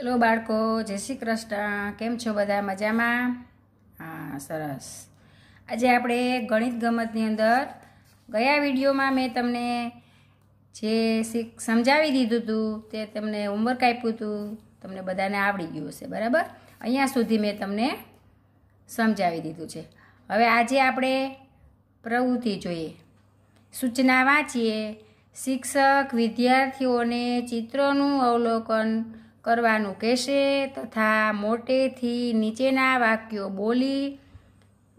ચલો બાળકો જય શ્રી કૃષ્ણ કેમ છો બધા મજામાં હા સરસ આજે આપણે ગણિત ગમતની અંદર ગયા વિડીયોમાં મેં તમને જે શીખ સમજાવી દીધું હતું તે તમને હોમવર્ક આપ્યું હતું તમને બધાને આવડી ગયું હશે બરાબર અહીંયા સુધી મેં તમને સમજાવી દીધું છે હવે આજે આપણે પ્રવૃત્તિ જોઈએ સૂચના વાંચીએ શિક્ષક વિદ્યાર્થીઓને ચિત્રોનું અવલોકન કરવાનું કહેશે તથા મોટેથી નીચેના વાક્યો બોલી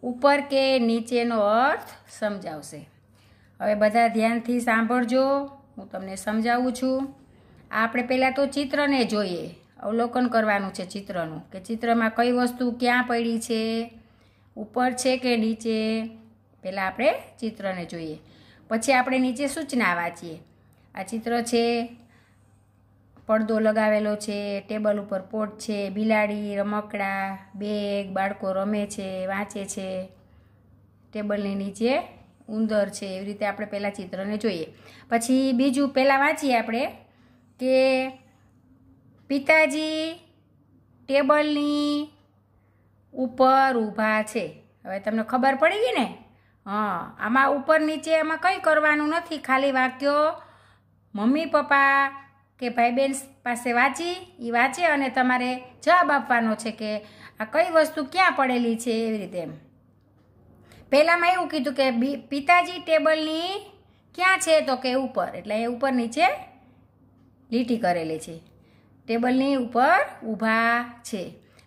ઉપર કે નીચેનો અર્થ સમજાવશે હવે બધા ધ્યાનથી સાંભળજો હું તમને સમજાવું છું આપણે પહેલાં તો ચિત્રને જોઈએ અવલોકન કરવાનું છે ચિત્રનું કે ચિત્રમાં કઈ વસ્તુ ક્યાં પડી છે ઉપર છે કે નીચે પહેલાં આપણે ચિત્રને જોઈએ પછી આપણે નીચે સૂચના વાંચીએ આ ચિત્ર છે પડદો લગાવેલો છે ટેબલ ઉપર પોટ છે બિલાડી રમકડા બેગ બાળકો રમે છે વાંચે છે ટેબલની નીચે ઉંદર છે એવી રીતે આપણે પહેલાં ચિત્રને જોઈએ પછી બીજું પહેલાં વાંચીએ આપણે કે પિતાજી ટેબલની ઉપર ઊભા છે હવે તમને ખબર પડી ગઈ ને હા આમાં ઉપર નીચે આમાં કંઈ કરવાનું નથી ખાલી વાક્યો મમ્મી પપ્પા કે ભાઈ બહેન પાસે વાંચી એ વાંચે અને તમારે જવાબ આપવાનો છે કે આ કઈ વસ્તુ ક્યાં પડેલી છે એવી રીતે એમ પહેલાંમાં એવું કીધું કે પિતાજી ટેબલની ક્યાં છે તો કે ઉપર એટલે એ ઉપર નીચે લીટી કરેલી છે ટેબલની ઉપર ઊભા છે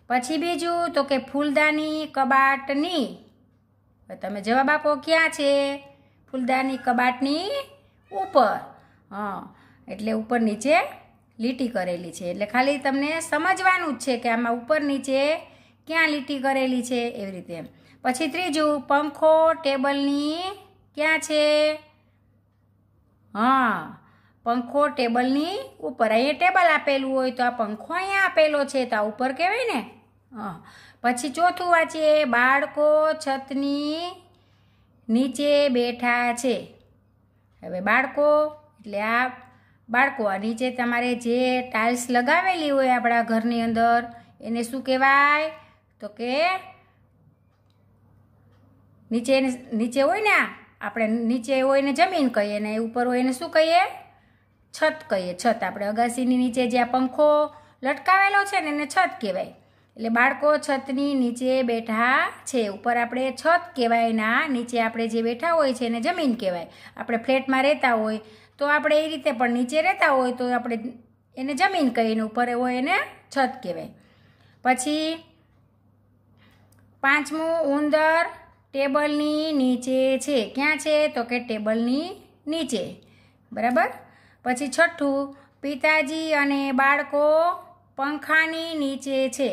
પછી બીજું તો કે ફૂલદાની કબાટની તમે જવાબ આપો ક્યાં છે ફૂલદાની કબાટની ઉપર હા એટલે ઉપર નીચે લીટી કરેલી છે એટલે ખાલી તમને સમજવાનું જ છે કે આમાં ઉપર નીચે ક્યાં લીટી કરેલી છે એવી રીતે પછી ત્રીજું પંખો ટેબલની ક્યાં છે હા પંખો ટેબલની ઉપર અહીંયા ટેબલ આપેલું હોય તો આ પંખો અહીંયા આપેલો છે તો આ ઉપર કહેવાય ને હા પછી ચોથું વાંચીએ બાળકો છતની નીચે બેઠા છે હવે બાળકો એટલે આ બાળકો આ નીચે તમારે જે ટાઇલ્સ લગાવેલી હોય આપણા ઘરની અંદર એને શું કહેવાય તો કે નીચે નીચે હોય ને આપણે નીચે હોય ને જમીન કહીએ ને ઉપર હોય એને શું કહીએ છત કહીએ છત આપણે અગાસીની નીચે જે આ પંખો લટકાવેલો છે ને એને છત કહેવાય એટલે બાળકો છતની નીચે બેઠા છે ઉપર આપણે છત કહેવાય ના નીચે આપણે જે બેઠા હોય છે એને જમીન કહેવાય આપણે ફ્લેટમાં રહેતા હોય તો આપણે એ રીતે પણ નીચે રહેતા હોય તો આપણે એને જમીન કહીને ઉપર હોય એને છત કહેવાય પછી પાંચમું ઉંદર ટેબલની નીચે છે ક્યાં છે તો કે ટેબલની નીચે બરાબર પછી છઠ્ઠું પિતાજી અને બાળકો પંખાની નીચે છે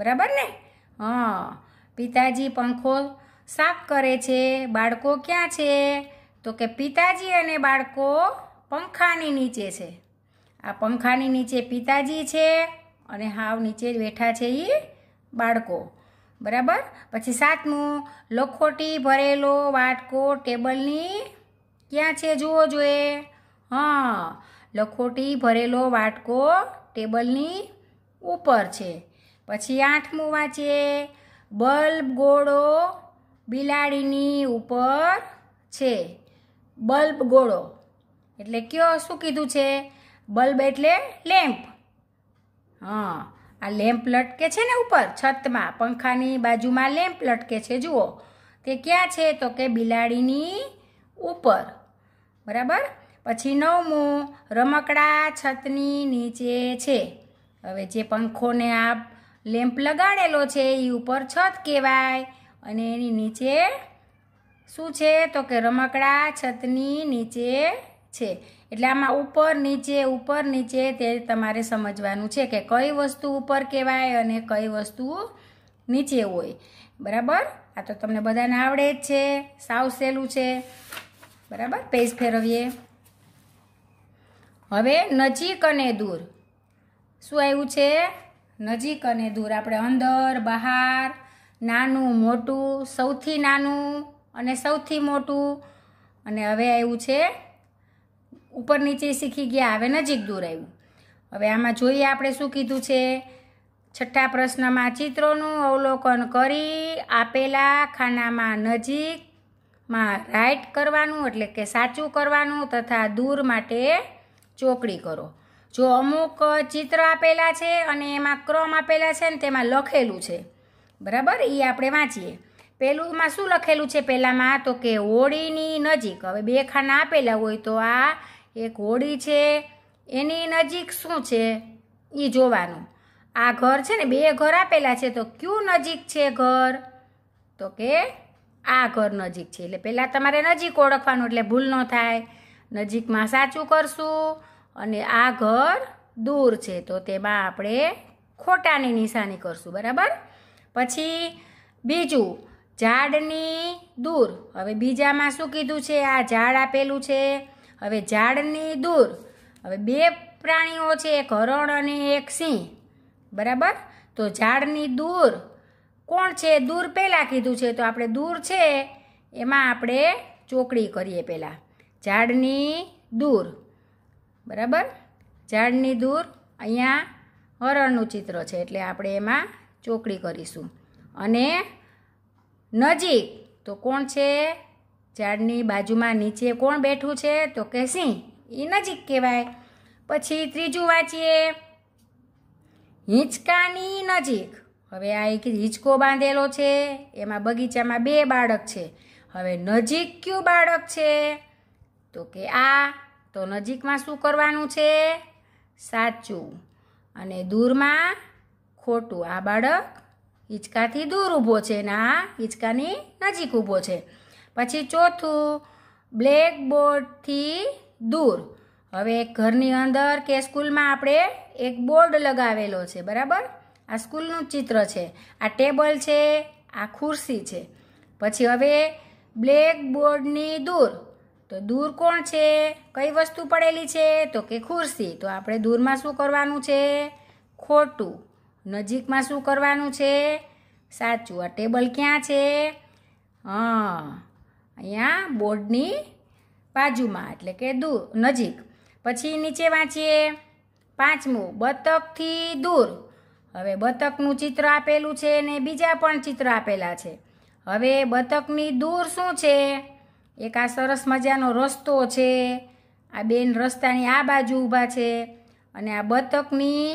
બરાબર ને હા પિતાજી પંખો સાફ કરે છે બાળકો ક્યાં છે તો કે પિતાજી અને બાળકો પંખાની નીચે છે આ પંખાની નીચે પિતાજી છે અને હાવ નીચે જ બેઠા છે એ બાળકો બરાબર પછી સાતમું લખોટી ભરેલો વાટકો ટેબલની ક્યાં છે જુઓ જોઈએ હા લખોટી ભરેલો વાટકો ટેબલની ઉપર છે પછી આઠમું વાંચીએ બલ્બ ગોળો બિલાડીની ઉપર છે બલ્બ ગોળો એટલે કયો શું કીધું છે બલ્બ એટલે લેમ્પ હા આ લેમ્પ લટકે છે ને ઉપર છતમાં પંખાની બાજુમાં લેમ્પ લટકે છે જુઓ તે ક્યાં છે તો કે બિલાડીની ઉપર બરાબર પછી નવમું રમકડા છતની નીચે છે હવે જે પંખોને આ લેમ્પ લગાડેલો છે એ ઉપર છત કહેવાય અને એની નીચે શું છે તો કે રમકડા છતની નીચે છે એટલે આમાં ઉપર નીચે ઉપર નીચે તે તમારે સમજવાનું છે કે કઈ વસ્તુ ઉપર કહેવાય અને કઈ વસ્તુ નીચે હોય બરાબર આ તો તમને બધાને આવડે જ છે સાવ સહેલું છે બરાબર પેજ ફેરવીએ હવે નજીક અને દૂર શું આવ્યું છે નજીક અને દૂર આપણે અંદર બહાર નાનું મોટું સૌથી નાનું અને સૌથી મોટું અને હવે આવ્યું છે ઉપર નીચે શીખી ગયા હવે નજીક દૂર આવ્યું હવે આમાં જોઈએ આપણે શું કીધું છે છઠ્ઠા પ્રશ્નમાં ચિત્રોનું અવલોકન કરી આપેલા ખાનામાં નજીકમાં રાઈટ કરવાનું એટલે કે સાચું કરવાનું તથા દૂર માટે ચોકડી કરો જો અમુક ચિત્ર આપેલા છે અને એમાં ક્રમ આપેલા છે ને તેમાં લખેલું છે બરાબર એ આપણે વાંચીએ પેલુંમાં શું લખેલું છે પહેલાંમાં તો કે હોળીની નજીક હવે બે ખાના આપેલા હોય તો આ એક હોળી છે એની નજીક શું છે એ જોવાનું આ ઘર છે ને બે ઘર આપેલા છે તો ક્યું નજીક છે ઘર તો કે આ ઘર નજીક છે એટલે પહેલાં તમારે નજીક ઓળખવાનું એટલે ભૂલ ન થાય નજીકમાં સાચું કરશું અને આ ઘર દૂર છે તો તેમાં આપણે ખોટાની નિશાની કરશું બરાબર પછી બીજું ઝાડની દૂર હવે બીજામાં શું કીધું છે આ ઝાડ આપેલું છે હવે ઝાડની દૂર હવે બે પ્રાણીઓ છે એક હરણ અને એક સિંહ બરાબર તો ઝાડની દૂર કોણ છે દૂર પહેલાં કીધું છે તો આપણે દૂર છે એમાં આપણે ચોકડી કરીએ પહેલાં ઝાડની દૂર બરાબર ઝાડની દૂર અહીંયા હરણનું ચિત્ર છે એટલે આપણે એમાં ચોકડી કરીશું અને નજીક તો કોણ છે ઝાડની બાજુમાં નીચે કોણ બેઠું છે તો કે સિંહ એ નજીક કહેવાય પછી ત્રીજું વાંચીએ હિંચકાની નજીક હવે આ એક હિંચકો બાંધેલો છે એમાં બગીચામાં બે બાળક છે હવે નજીક કયું બાળક છે તો કે આ તો નજીકમાં શું કરવાનું છે સાચું અને દૂરમાં ખોટું આ બાળક હિંચકાથી દૂર ઊભો છે અને આ હિંચકાની નજીક ઊભો છે પછી ચોથું બ્લેકબોર્ડથી દૂર હવે ઘરની અંદર કે સ્કૂલમાં આપણે એક બોર્ડ લગાવેલો છે બરાબર આ સ્કૂલનું ચિત્ર છે આ ટેબલ છે આ ખુરશી છે પછી હવે બ્લેકબોર્ડની દૂર તો દૂર કોણ છે કઈ વસ્તુ પડેલી છે તો કે ખુરશી તો આપણે દૂરમાં શું કરવાનું છે ખોટું નજીકમાં શું કરવાનું છે સાચું આ ટેબલ ક્યાં છે હા અહીંયા બોર્ડની બાજુમાં એટલે કે દૂર નજીક પછી નીચે વાંચીએ પાંચમું બતકથી દૂર હવે બતકનું ચિત્ર આપેલું છે ને બીજા પણ ચિત્ર આપેલા છે હવે બતકની દૂર શું છે એક આ સરસ મજાનો રસ્તો છે આ બેન રસ્તાની આ બાજુ ઊભા છે અને આ બતકની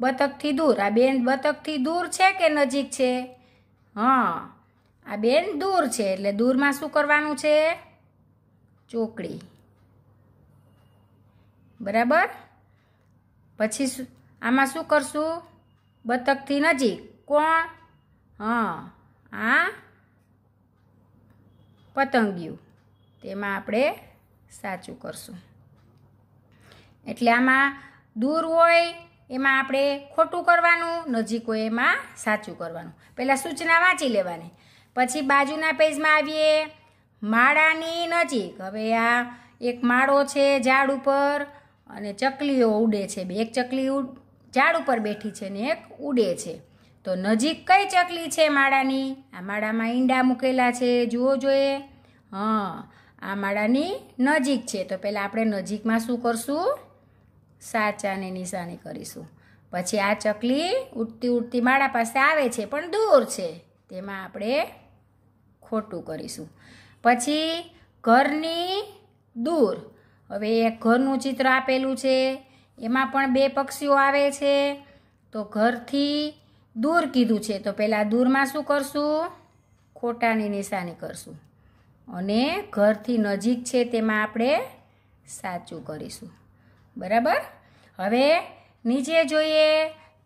બતકથી દૂર આ બેન બતકથી દૂર છે કે નજીક છે હા આ બેન દૂર છે એટલે દૂરમાં શું કરવાનું છે ચોકડી બરાબર પછી આમાં શું કરશું બતકથી નજીક કોણ હા આ પતંગિયું તેમાં આપણે સાચું કરશું એટલે આમાં દૂર હોય એમાં આપણે ખોટું કરવાનું નજીકો એમાં સાચું કરવાનું પહેલાં સૂચના વાંચી લેવાની પછી બાજુના પેજમાં આવીએ માળાની નજીક હવે આ એક માળો છે ઝાડ ઉપર અને ચકલીઓ ઉડે છે બે એક ચકલી ઝાડ ઉપર બેઠી છે ને એક ઉડે છે તો નજીક કઈ ચકલી છે માળાની આ માળામાં ઈંડા મૂકેલા છે જુઓ જોઈએ હા આ માળાની નજીક છે તો પહેલાં આપણે નજીકમાં શું કરશું સાચાને નિશાની કરીશું પછી આ ચકલી ઉડતી ઉડતી માળા પાસે આવે છે પણ દૂર છે તેમાં આપણે ખોટું કરીશું પછી ઘરની દૂર હવે એક ઘરનું ચિત્ર આપેલું છે એમાં પણ બે પક્ષીઓ આવે છે તો ઘરથી દૂર કીધું છે તો પહેલાં દૂરમાં શું કરશું ખોટાની નિશાની કરશું અને ઘરથી નજીક છે તેમાં આપણે સાચું કરીશું બરાબર હવે નીચે જોઈએ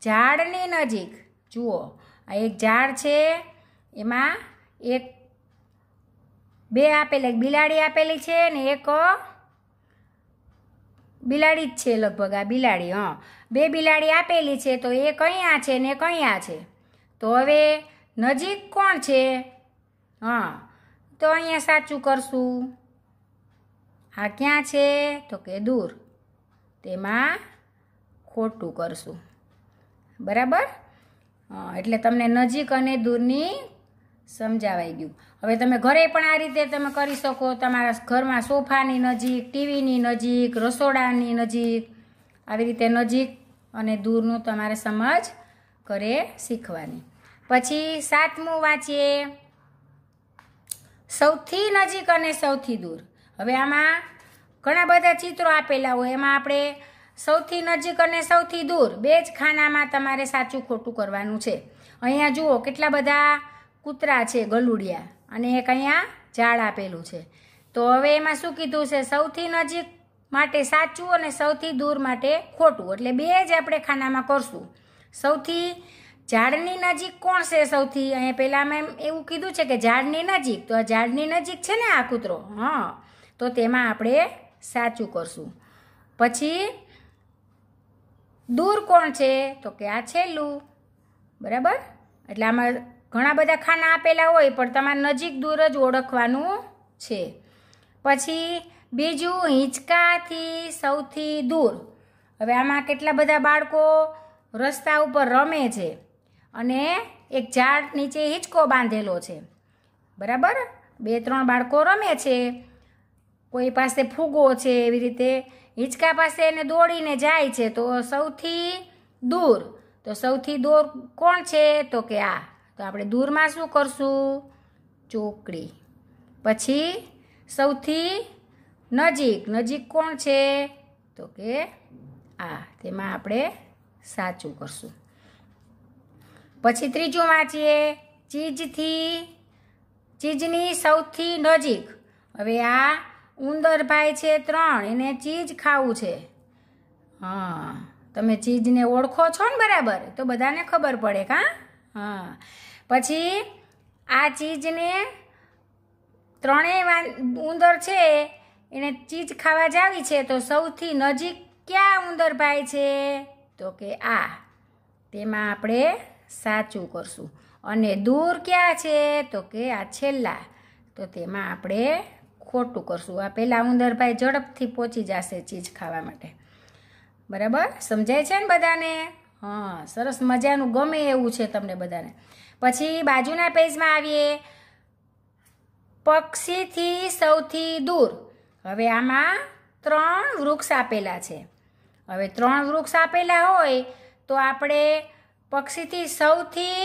ઝાડની નજીક જુઓ આ એક ઝાડ છે એમાં એક બે આપેલા એક બિલાડી આપેલી છે ને એક બિલાડી જ છે લગભગ આ બિલાડી હં બે બિલાડી આપેલી છે તો એ કયા છે ને કયા છે તો હવે નજીક કોણ છે હા તો અહીંયા સાચું કરશું આ ક્યાં છે તો કે દૂર તેમાં ખોટું કરશું બરાબર એટલે તમને નજીક અને દૂરની સમજાવાઈ ગયું હવે તમે ઘરે પણ આ રીતે તમે કરી શકો તમારા ઘરમાં સોફાની નજીક ટીવીની નજીક રસોડાની નજીક આવી રીતે નજીક અને દૂરનું તમારે સમજ ઘરે શીખવાની પછી સાતમું વાંચીએ સૌથી નજીક અને સૌથી દૂર હવે આમાં ઘણા બધા ચિત્રો આપેલા હોય એમાં આપણે સૌથી નજીક અને સૌથી દૂર બે જ ખાનામાં તમારે સાચું ખોટું કરવાનું છે અહીંયા જુઓ કેટલા બધા કૂતરા છે ગલુડિયા અને એક અહીંયા ઝાડ આપેલું છે તો હવે એમાં શું કીધું છે સૌથી નજીક માટે સાચું અને સૌથી દૂર માટે ખોટું એટલે બે જ આપણે ખાનામાં કરશું સૌથી ઝાડની નજીક કોણ છે સૌથી અહીંયા પહેલાં મેં એવું કીધું છે કે ઝાડની નજીક તો આ ઝાડની નજીક છે ને આ કૂતરો હા તો તેમાં આપણે સાચું કરશું પછી દૂર કોણ છે તો કે આ છેલ્લું બરાબર એટલે આમાં ઘણા બધા ખાના આપેલા હોય પણ તમારે નજીક દૂર જ ઓળખવાનું છે પછી બીજું હિંચકાથી સૌથી દૂર હવે આમાં કેટલા બધા બાળકો રસ્તા ઉપર રમે છે અને એક ઝાડ નીચે હિંચકો બાંધેલો છે બરાબર બે ત્રણ બાળકો રમે છે કોઈ પાસે ફૂગો છે એવી રીતે હિંચકા પાસે એને દોડીને જાય છે તો સૌથી દૂર તો સૌથી દૂર કોણ છે તો કે આ તો આપણે દૂરમાં શું કરશું ચોકડી પછી સૌથી નજીક નજીક કોણ છે તો કે આ તેમાં આપણે સાચું કરશું પછી ત્રીજું વાંચીએ ચીજથી ચીજની સૌથી નજીક હવે આ ઉંદરભાઈ છે ત્રણ એને ચીજ ખાવું છે હા તમે ચીજને ઓળખો છો ને બરાબર તો બધાને ખબર પડે કાં હા પછી આ ચીજને ત્રણેય વાન ઉંદર છે એને ચીજ ખાવા જાવી છે તો સૌથી નજીક ક્યાં ઉંદરભાઈ છે તો કે આ તેમાં આપણે સાચું કરશું અને દૂર ક્યાં છે તો કે આ છેલ્લા તો તેમાં આપણે ખોટું કરશું આ પહેલાં ઉંદરભાઈ ઝડપથી પહોંચી જશે ચીજ ખાવા માટે બરાબર સમજાય છે ને બધાને હા સરસ મજાનું ગમે એવું છે તમને બધાને પછી બાજુના પેજમાં આવીએ પક્ષીથી સૌથી દૂર હવે આમાં ત્રણ વૃક્ષ આપેલા છે હવે ત્રણ વૃક્ષ આપેલા હોય તો આપણે પક્ષીથી સૌથી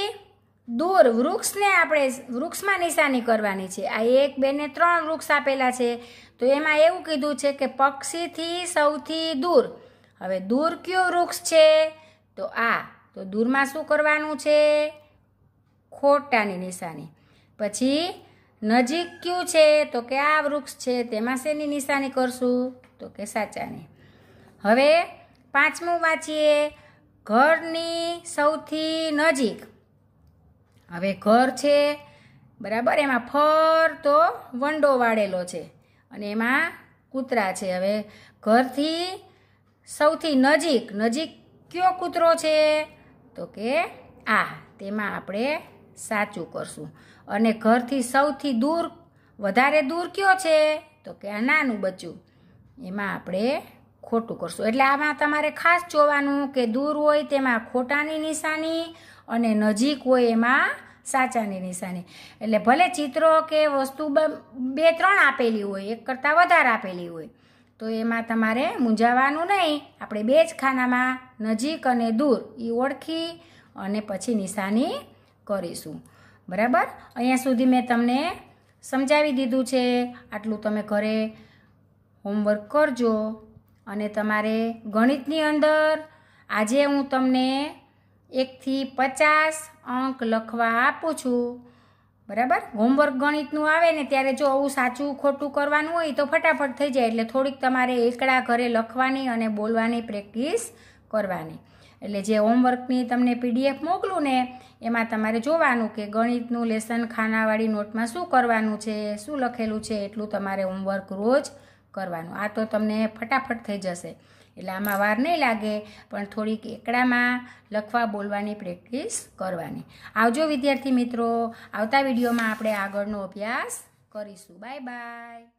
દોર વૃક્ષને આપણે વૃક્ષમાં નિશાની કરવાની છે આ એક બે ને ત્રણ વૃક્ષ આપેલા છે તો એમાં એવું કીધું છે કે પક્ષીથી સૌથી દૂર હવે દૂર કયો વૃક્ષ છે તો આ તો દૂરમાં શું કરવાનું છે ખોટાની નિશાની પછી નજીક કયું છે તો કે આ વૃક્ષ છે તેમાં શેની નિશાની કરશું તો કે સાચાની હવે પાંચમું વાંચીએ ઘરની સૌથી નજીક હવે ઘર છે બરાબર એમાં ફર તો વંડો વાળેલો છે અને એમાં કૂતરા છે હવે ઘરથી સૌથી નજીક નજીક કયો કૂતરો છે તો કે આ તેમાં આપણે સાચું કરશું અને ઘરથી સૌથી દૂર વધારે દૂર કયો છે તો કે આ નાનું બચ્યું એમાં આપણે ખોટું કરશું એટલે આમાં તમારે ખાસ જોવાનું કે દૂર હોય તેમાં ખોટાની નિશાની અને નજીક હોય એમાં સાચાની નિશાની એટલે ભલે ચિત્રો કે વસ્તુ બે ત્રણ આપેલી હોય એક કરતાં વધારે આપેલી હોય તો એમાં તમારે મૂંઝાવાનું નહીં આપણે બે જ ખાનામાં નજીક અને દૂર એ ઓળખી અને પછી નિશાની કરીશું બરાબર અહીંયા સુધી મેં તમને સમજાવી દીધું છે આટલું તમે ઘરે હોમવર્ક કરજો અને તમારે ગણિતની અંદર આજે હું તમને એકથી પચાસ અંક લખવા આપું છું બરાબર હોમવર્ક ગણિતનું આવે ને ત્યારે જો આવું સાચું ખોટું કરવાનું હોય તો ફટાફટ થઈ જાય એટલે થોડીક તમારે એકડા ઘરે લખવાની અને બોલવાની પ્રેક્ટિસ કરવાની એટલે જે હોમવર્કની તમને પીડીએફ મોકલું ને એમાં તમારે જોવાનું કે ગણિતનું લેસન ખાનાવાળી નોટમાં શું કરવાનું છે શું લખેલું છે એટલું તમારે હોમવર્ક રોજ કરવાનું આ તો તમને ફટાફટ થઈ જશે એટલે આમાં વાર નહીં લાગે પણ થોડીક એકડામાં લખવા બોલવાની પ્રેક્ટિસ કરવાની આવજો વિદ્યાર્થી મિત્રો આવતા વિડીયોમાં આપણે આગળનો અભ્યાસ કરીશું બાય બાય